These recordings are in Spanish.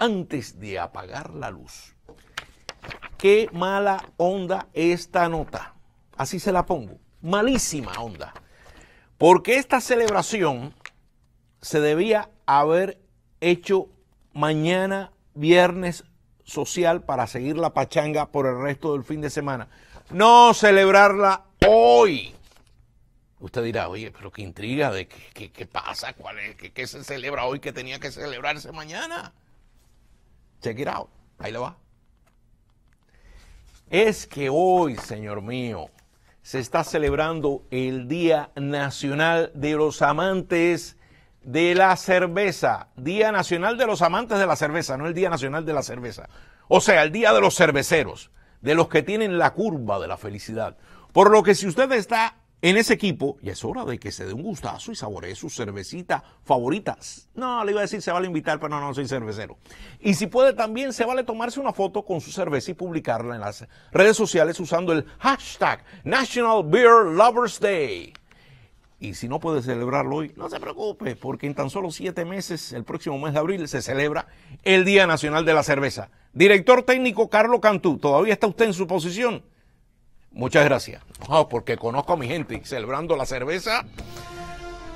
antes de apagar la luz. Qué mala onda esta nota. Así se la pongo. Malísima onda. Porque esta celebración se debía haber hecho mañana, viernes social, para seguir la pachanga por el resto del fin de semana. No celebrarla hoy. Usted dirá, oye, pero qué intriga, de qué, pasa, cuál es, qué, se celebra hoy que tenía que celebrarse mañana. Check it out, ahí lo va. Es que hoy, señor mío, se está celebrando el Día Nacional de los Amantes de la Cerveza. Día Nacional de los Amantes de la Cerveza, no el Día Nacional de la Cerveza. O sea, el Día de los Cerveceros, de los que tienen la curva de la felicidad. Por lo que si usted está en ese equipo, y es hora de que se dé un gustazo y saboree su cervecita favorita. No, le iba a decir se vale invitar, pero no, no soy cervecero. Y si puede también, se vale tomarse una foto con su cerveza y publicarla en las redes sociales usando el hashtag National Beer Lovers Day. Y si no puede celebrarlo hoy, no se preocupe, porque en tan solo siete meses, el próximo mes de abril, se celebra el Día Nacional de la Cerveza. Director técnico Carlos Cantú, ¿todavía está usted en su posición? Muchas gracias. porque conozco a mi gente celebrando la cerveza.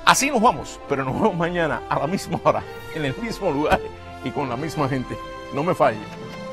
Así nos vamos, pero nos vemos mañana a la misma hora, en el mismo lugar y con la misma gente. No me falles.